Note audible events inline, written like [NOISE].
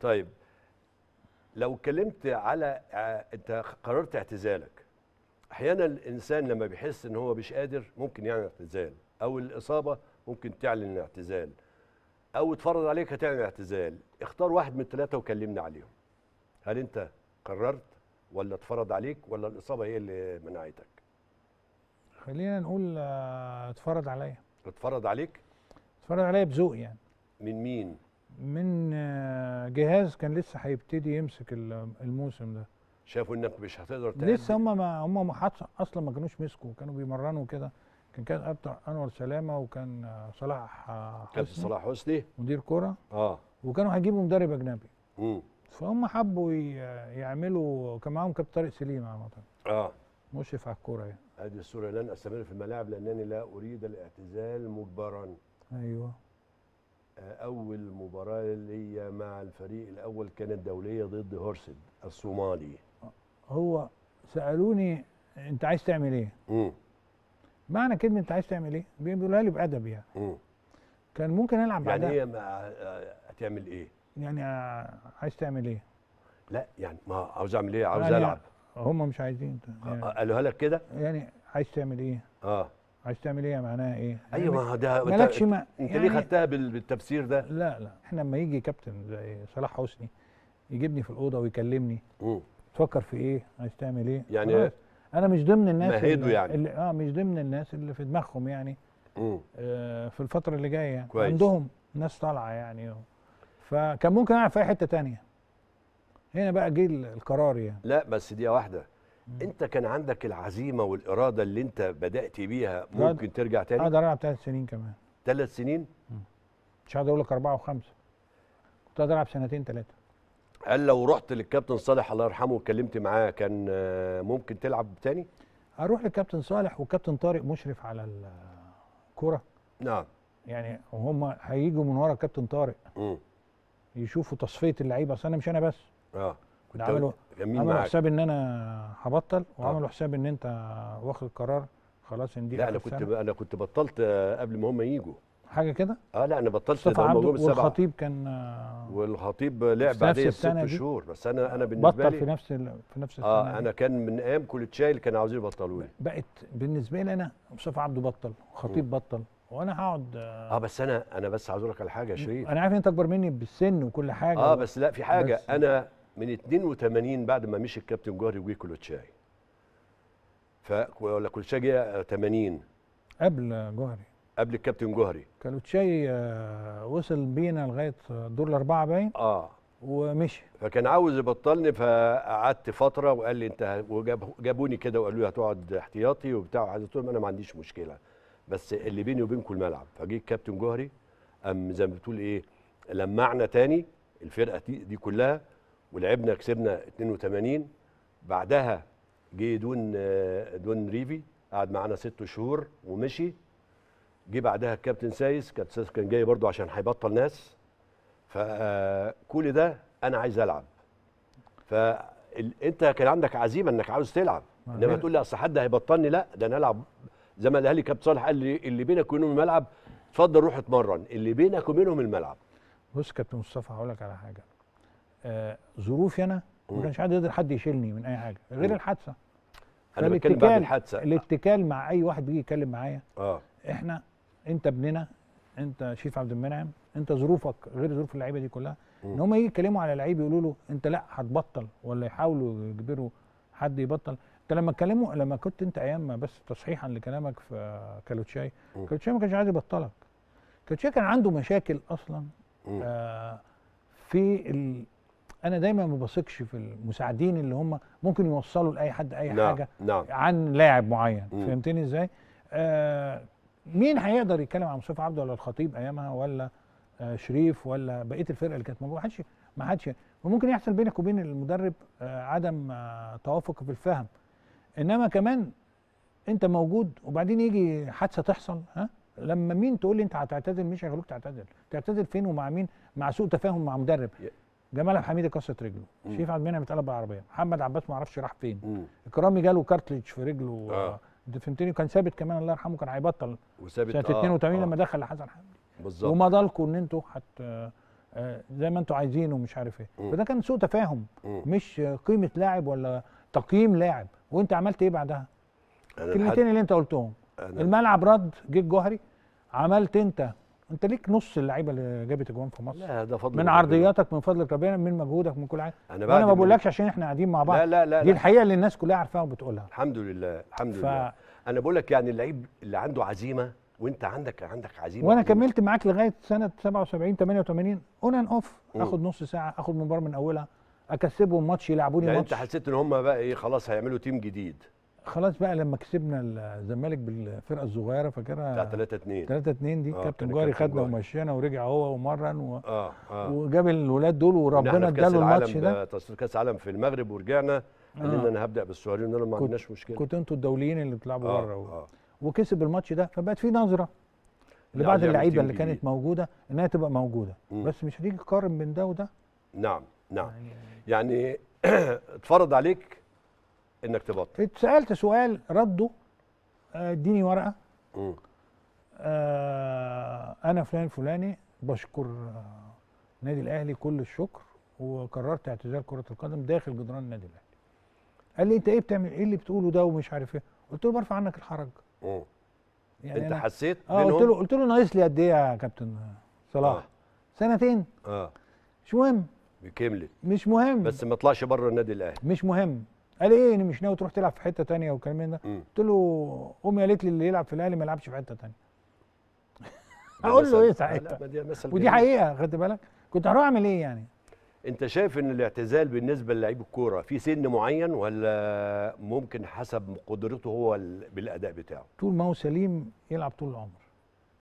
طيب لو اتكلمت على آه، انت قررت اعتزالك احيانا الانسان لما بيحس ان هو مش قادر ممكن يعلن اعتزال او الاصابه ممكن تعلن اعتزال او اتفرض عليك هتعلن اعتزال اختار واحد من الثلاثه وكلمنا عليهم هل انت قررت ولا اتفرض عليك ولا الاصابه هي اللي منعتك خلينا نقول آه، اتفرض عليا اتفرض عليك اتفرض عليا بذوق يعني من مين من آه، جهاز كان لسه هيبتدي يمسك الموسم ده شافوا انك مش هتقدر تعمل لسه هم ما هم ما اصلا ما كانوش مسكوا كانوا بيمرنوا كده كان كان كابتن انور سلامه وكان آه، صلاح آه، حسني كابتن صلاح حسني مدير كوره اه وكانوا هيجيبوا مدرب اجنبي امم فهم حبوا يعملوا كان معاهم كابتن طارق سليم على مطلع. اه مشرف على الكوره يعني هذه الصوره لن استمر في الملاعب لانني لا اريد الاعتزال مجبرا ايوه اول مباراه ليا مع الفريق الاول كانت دوليه ضد هورسد الصومالي هو سالوني انت عايز تعمل ايه مم. معنى كلمه انت عايز تعمل ايه بيقولها لي بادب يعني مم. كان ممكن العب يعني بعدها يعني ايه هتعمل ايه يعني آه، عايز تعمل ايه لا يعني ما عاوز اعمل ايه عاوز يعني العب هم مش عايزين يعني قالوها لك كده يعني عايز تعمل ايه اه عايز تعمل ايه معناها ايه؟ يعني ايوه ما ده مالكش ما انت يعني ليه خدتها بالتفسير ده؟ لا لا احنا لما يجي كابتن زي صلاح حسني يجيبني في الاوضه ويكلمني امم تفكر في ايه؟ عايز تعمل ايه؟ يعني انا مش ضمن الناس اللي, يعني. اللي اه مش ضمن الناس اللي في دماغهم يعني امم آه في الفتره اللي جايه يعني كويس. عندهم ناس طالعه يعني فكان ممكن اعرف في اي حته تانية هنا بقى جه القرار يعني لا بس دي واحده انت كان عندك العزيمه والاراده اللي انت بدات بيها ممكن ترجع تاني اقدر العب ثلاث سنين كمان ثلاث سنين مم. مش هقدر اقول لك اربعه وخمسه كنت اقدر العب سنتين ثلاثه قال لو رحت للكابتن صالح الله يرحمه واتكلمت معاه كان آه، ممكن تلعب تاني اروح للكابتن صالح والكابتن طارق مشرف على الكوره نعم يعني وهم هيجوا من ورا الكابتن طارق مم. يشوفوا تصفيه اللعيبه اصل انا مش انا بس اه كنت عملوا عملوا حساب ان انا هبطل آه. وعملوا حساب ان انت واخد قرار خلاص ان دي لا انا كنت انا كنت بطلت قبل ما هم يجوا حاجه كده اه لا انا بطلت ده هم جم السبعه والخطيب كان والخطيب لعب بعديه ست شهور بس انا انا بالنسبه بطل لي بطل في نفس في نفس آه، السنه اه انا كان من ايام كل شايل كان عاوزين يبطلوا لي بقت بالنسبه لي انا مصطفى عبده بطل وخطيب بطل وانا هقعد اه بس انا انا بس عاوز اقول لك على حاجه يا شريف انا عارف انت اكبر مني بالسن وكل حاجه اه بس لا في حاجه انا من 82 بعد ما مشي الكابتن جوهري وجي كلوتشاي ف ولا كلوتشاي جه 80 قبل جوهري قبل الكابتن جوهري كلوتشاي آه، وصل بينا لغايه دور الاربعه باين اه ومشي فكان عاوز يبطلني فقعدت فتره وقال لي انت وجاب كده وقالوا لي هتقعد احتياطي وبتاع قلت لهم انا ما عنديش مشكله بس اللي بيني وبينكم الملعب فجه الكابتن جوهري قام زي ما بتقول ايه لمعنا تاني الفرقه دي, دي كلها ولعبنا كسبنا 82 بعدها جه دون دون ريفي قعد معانا ست شهور ومشي جه بعدها الكابتن سايس كابتن سايس كان جاي برضو عشان هيبطل ناس فكل ده انا عايز العب فانت كان عندك عزيمه انك عاوز تلعب انما تقول لي اصل حد هيبطلني لا ده انا العب زي ما الاهلي كابتن صالح قال لي اللي بينك وبينهم الملعب اتفضل روح اتمرن اللي بينك وبينهم الملعب بص كابتن مصطفى هقول لك على حاجه آه، ظروفي انا ما كانش حد يقدر حد يشيلني من اي حاجه غير الحادثه انا بتكلم بعد الحادثه آه. الاتكال مع اي واحد بيجي يتكلم معايا اه احنا انت ابننا انت شريف عبد المنعم انت ظروفك غير ظروف اللعيبه دي كلها ان هم يجي يتكلموا على لعيب يقولوا له انت لا هتبطل ولا يحاولوا يجبروا حد يبطل انت لما اتكلموا لما كنت انت ايام بس تصحيحا لكلامك في كالوتشاي كالوتشاي ما كانش عايز يبطلك كالوتشاي كان عنده مشاكل اصلا آه في انا دايما ما بثقش في المساعدين اللي هم ممكن يوصلوا لاي حد اي نعم. حاجه نعم. عن لاعب معين مم. فهمتني ازاي آه مين هيقدر يتكلم عن مصطفى عبده ولا الخطيب ايامها ولا آه شريف ولا بقيه الفرقه اللي كانت موجوده ما حدش ما حدش وممكن يحصل بينك وبين المدرب آه عدم آه توافق في الفهم انما كمان انت موجود وبعدين يجي حادثه تحصل ها لما مين تقول لي انت هتعتزل مش هيخلوك تعتزل تعتزل فين ومع مين مع سوء تفاهم مع مدرب جمال عبد الحميد كسرت رجله شريف عبد المنعم اتقلب بالعربيه محمد عباس ما اعرفش راح فين اكرامي جاله كارتليج في رجله آه. انت فهمتني وكان ثابت كمان الله يرحمه كان هيبطل وثابت سنه 82 آه. لما آه. دخل لحسن حمدي بالظبط وما ضلكوا ان انتوا حت آه، آه، زي ما انتوا عايزينه ومش عارف ايه فده كان سوء تفاهم مش قيمه لاعب ولا تقييم لاعب وانت عملت ايه بعدها الكلمتين اللي انت قلتهم الملعب رد جه الجوهري عملت انت انت ليك نص اللعيبه اللي جابت اجوان في مصر لا ده فضل من عرضياتك من فضلك ربنا من مجهودك من كل حاجه انا أنا ما بقولكش عشان احنا قاعدين مع بعض لا لا لا دي الحقيقه اللي الناس كلها عارفاها وبتقولها الحمد لله الحمد ف... لله انا بقول لك يعني اللعيب اللي عنده عزيمه وانت عندك عندك عزيمه وانا كملت معاك لغايه سنه 77 88 اون اوف اخد نص ساعه اخد مباراه من اولها اكسبهم ماتش يلعبوني يعني ماتش انت حسيت ان هم بقى ايه خلاص هيعملوا تيم جديد خلاص بقى لما كسبنا الزمالك بالفرقه الصغيره فاكرها بتاع 3 2 3 2 دي آه، كابتن جاري خدنا ومشينا ورجع هو ومرن و... آه آه. وجاب الولاد دول وربنا اداله الماتش ده آه، تصفيات كاس عالم في المغرب ورجعنا قال لنا آه. انا هبدا بالسعوديه قلنا ما عندناش مشكله كنتوا انتوا الدوليين اللي بتلعبوا آه، بره آه. آه. وكسب الماتش ده فبقت في نظره لبعض اللعيبه اللي كانت موجوده انها تبقى موجوده م. بس مش هتيجي تقارن بين ده وده نعم نعم يعني, يعني [CLEARS THROAT] اتفرض عليك انك تبطل اتسالت طيب، سؤال رده آه، اديني ورقه آه انا فلان فلاني بشكر النادي آه، الاهلي كل الشكر وقررت اعتزال كره القدم داخل جدران النادي الاهلي قال لي انت ايه بتعمل ايه اللي بتقوله ده ومش عارف ايه قلت له برفع عنك الحرج يعني انت حسيت اه قلت له قلت له ناقص لي قد ايه يا كابتن صلاح آه. سنتين اه مش مهم كملت مش مهم بس ما طلعش بره النادي الاهلي مش مهم قال ايه انا مش ناوي تروح تلعب في حته تانية والكلام من ده قلت له امي قالت لي اللي يلعب في الاهلي ما يلعبش في حته تانية [LAUGHS] اقول له ايه ساعتها ودي حقيقه خدت بالك كنت هروح اعمل ايه يعني انت شايف ان الاعتزال بالنسبه للعيب الكوره في سن معين ولا ممكن حسب قدرته هو بالاداء بتاعه طول ما هو سليم يلعب طول العمر